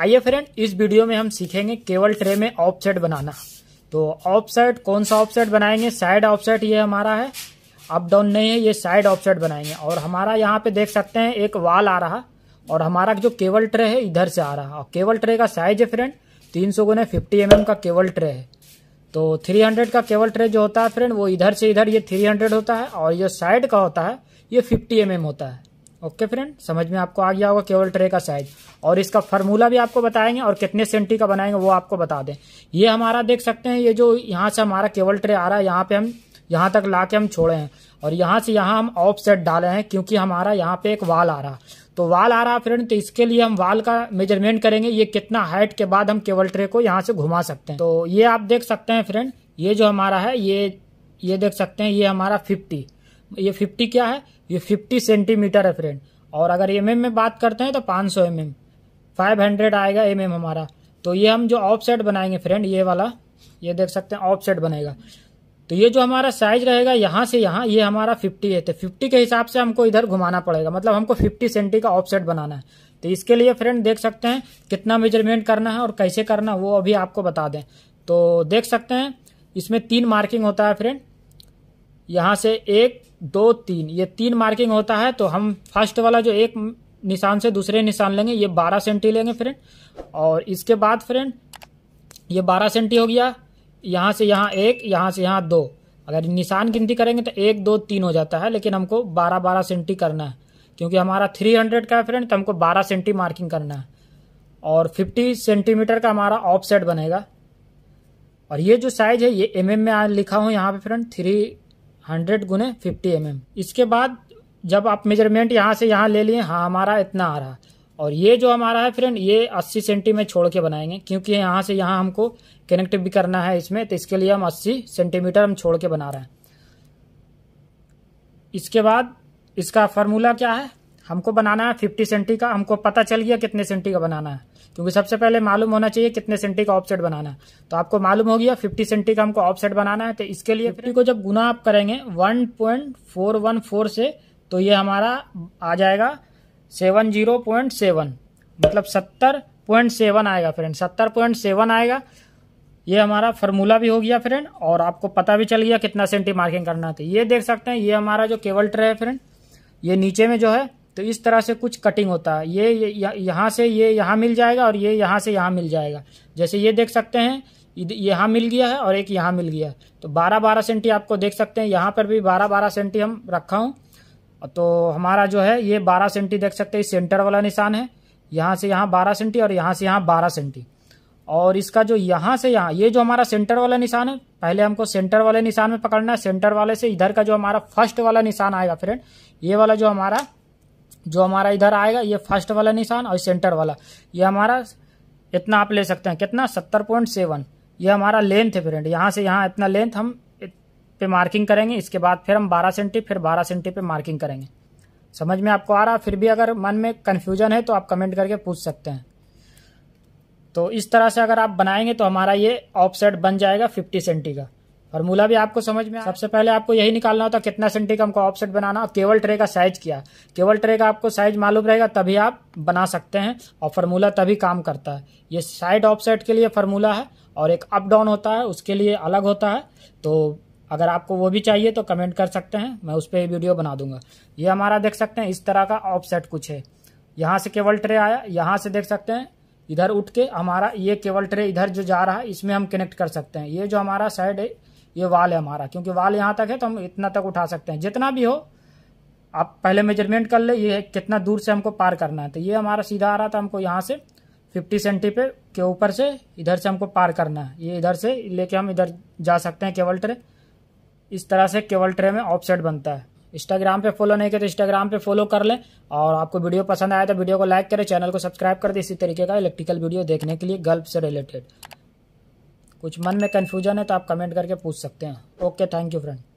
आइए फ्रेंड इस वीडियो में हम सीखेंगे केवल ट्रे में ऑफसेट बनाना तो ऑफसेट कौन सा ऑफसेट बनाएंगे साइड ऑफसेट ये हमारा है अप डाउन नहीं है ये साइड ऑफसेट बनाएंगे और हमारा यहाँ पे देख सकते हैं एक वाल आ रहा और हमारा जो केवल ट्रे है इधर से आ रहा और केवल ट्रे का साइज है फ्रेंड तीन सौ गुना फिफ्टी एम का केवल ट्रे है तो 300 का केवल ट्रे जो होता है फ्रेंड वो इधर से इधर ये 300 होता है और ये साइड का होता है ये 50 एम mm होता है ओके फ्रेंड समझ में आपको आ गया होगा केवल ट्रे का साइज और इसका फार्मूला भी आपको बताएंगे और कितने सेंटी का बनाएंगे वो आपको बता दें ये हमारा देख सकते हैं ये जो यहाँ से हमारा केवल ट्रे आ रहा है यहाँ पे हम यहाँ तक ला के हम छोड़े हैं और यहाँ से यहाँ हम ऑफ सेट डाले हैं क्योंकि हमारा यहाँ पे एक वाल आ रहा तो वाल आ रहा फ्रेंड तो इसके लिए हम वाल का मेजरमेंट करेंगे ये कितना हाइट के बाद हम केवल ट्रे को यहाँ से घुमा सकते हैं तो ये आप देख सकते हैं फ्रेंड ये जो हमारा है ये ये देख सकते हैं ये हमारा फिफ्टी ये फिफ्टी क्या है ये फिफ्टी सेंटीमीटर है फ्रेंड और अगर एम में बात करते हैं तो पाँच सौ एम एम फाइव हंड्रेड आएगा एम एम हमारा तो ये हम जो ऑफ सेट बनाएंगे फ्रेंड ये वाला ये देख सकते हैं ऑफ सेट बनेगा तो ये जो हमारा साइज रहेगा यहाँ से यहाँ ये हमारा फिफ्टी है तो फिफ्टी के हिसाब से हमको इधर घुमाना पड़ेगा मतलब हमको फिफ्टी सेंटी का ऑफ सेट बनाना है तो इसके लिए फ्रेंड देख सकते हैं कितना मेजरमेंट करना है और कैसे करना है वो अभी आपको बता दें तो देख सकते हैं इसमें तीन मार्किंग होता है फ्रेंड यहाँ से एक दो तीन ये तीन मार्किंग होता है तो हम फर्स्ट वाला जो एक निशान से दूसरे निशान लेंगे ये बारह सेंटी लेंगे फ्रेंड और इसके बाद फ्रेंड ये बारह सेंटी हो गया यहाँ से यहाँ एक यहाँ से यहाँ दो अगर निशान गिनती करेंगे तो एक दो तीन हो जाता है लेकिन हमको बारह बारह सेंटी करना है क्योंकि हमारा थ्री हंड्रेड का है फ्रेंड तो हमको बारह सेंटी मार्किंग करना है और फिफ्टी सेंटीमीटर का हमारा ऑफ सेट बनेगा और ये जो साइज है ये एम mm में लिखा हूँ यहाँ पे फ्रेंड थ्री हंड्रेड गुने फिफ्टी एम इसके बाद जब आप मेजरमेंट यहाँ से यहाँ ले लिए हाँ हमारा इतना आ रहा और ये जो हमारा है फ्रेंड ये 80 में छोड़ के बनाएंगे क्योंकि यहाँ से यहाँ हमको कनेक्ट भी करना है इसमें तो इसके लिए हम 80 सेंटीमीटर हम छोड़ के बना रहे हैं इसके बाद इसका फार्मूला क्या है हमको बनाना है फिफ्टी सेंटी का हमको पता चल गया कितने सेंटी का बनाना है क्योंकि सबसे पहले मालूम होना चाहिए कितने सेंटी का ऑफसेट बनाना है तो आपको मालूम हो गया फिफ्टी सेंटी का हमको ऑफसेट बनाना है तो इसके लिए फिफ्टी को जब गुना आप करेंगे one point four one four से तो ये हमारा आ जाएगा सेवन जीरो पॉइंट सेवन मतलब सत्तर पॉइंट सेवन आएगा फ्रेंड सत्तर पॉइंट सेवन आएगा ये हमारा फार्मूला भी हो गया फ्रेंड और आपको पता भी चल गया कितना सेंटी मार्किंग करना था तो ये देख सकते हैं ये हमारा जो केबल ट्रे है फ्रेंड ये नीचे में जो है तो इस तरह से कुछ कटिंग होता है ये, ये यहाँ से ये यहाँ मिल जाएगा और ये यहाँ से यहाँ मिल जाएगा जैसे ये देख सकते हैं यहाँ मिल गया है और एक यहाँ मिल गया है तो बारह बारह सेंटी आपको देख सकते हैं यहाँ पर भी बारह बारह सेंटी हम रखा हूँ तो हमारा जो है ये बारह सेंटी देख सकते हैं सेंटर वाला निशान है यहाँ से यहाँ बारह सेंटी और यहाँ से यहाँ बारह सेंटी और इसका जो यहाँ से यहाँ ये जो हमारा सेंटर वाला निशान है पहले हमको सेंटर वाले निशान में पकड़ना है सेंटर वाले से इधर का जो हमारा फर्स्ट वाला निशान आएगा फ्रेंड ये वाला जो हमारा जो हमारा इधर आएगा ये फर्स्ट वाला निशान और सेंटर वाला ये हमारा इतना आप ले सकते हैं कितना सत्तर पॉइंट सेवन ये हमारा लेंथ है फ्रेंड यहाँ से यहाँ इतना लेंथ हम पे मार्किंग करेंगे इसके बाद फिर हम बारह सेंटी फिर बारह सेंटी पे मार्किंग करेंगे समझ में आपको आ रहा फिर भी अगर मन में कन्फ्यूजन है तो आप कमेंट करके पूछ सकते हैं तो इस तरह से अगर आप बनाएंगे तो हमारा ये ऑफसेट बन जाएगा फिफ्टी सेंटी का फॉर्मूला भी आपको समझ में सबसे पहले आपको यही निकालना होता कितना सेंटीकम का ऑफसेट बनाना और केवल ट्रे का साइज क्या केवल ट्रे का आपको साइज मालूम रहेगा तभी आप बना सकते हैं और फार्मूला तभी काम करता है ये साइड ऑफसेट के लिए फार्मूला है और एक अप डाउन होता है उसके लिए अलग होता है तो अगर आपको वो भी चाहिए तो कमेंट कर सकते हैं मैं उस पर वीडियो बना दूंगा ये हमारा देख सकते हैं इस तरह का ऑफसेट कुछ है यहाँ से केवल ट्रे आया यहाँ से देख सकते हैं इधर उठ के हमारा ये केवल ट्रे इधर जो जा रहा है इसमें हम कनेक्ट कर सकते हैं ये जो हमारा साइड है ये वाल है हमारा क्योंकि वाल यहाँ तक है तो हम इतना तक उठा सकते हैं जितना भी हो आप पहले मेजरमेंट कर ले ये कितना दूर से हमको पार करना है तो ये हमारा सीधा आ रहा था हमको यहाँ से फिफ्टी सेंटी पे के ऊपर से इधर से हमको पार करना है ये इधर से लेके हम इधर जा सकते हैं केवल ट्रे इस तरह से केवल ट्रे में ऑफसेट बनता है इंस्टाग्राम पे फॉलो नहीं करते तो इंस्टाग्राम पे फॉलो कर लें और आपको वीडियो पसंद आया तो वीडियो को लाइक करें चैनल को सब्सक्राइब कर दें इसी तरीके का इलेक्ट्रिकल वीडियो देखने के लिए गल्फ से रिलेटेड कुछ मन में कन्फ्यूजन है तो आप कमेंट करके पूछ सकते हैं ओके थैंक यू फ्रेंड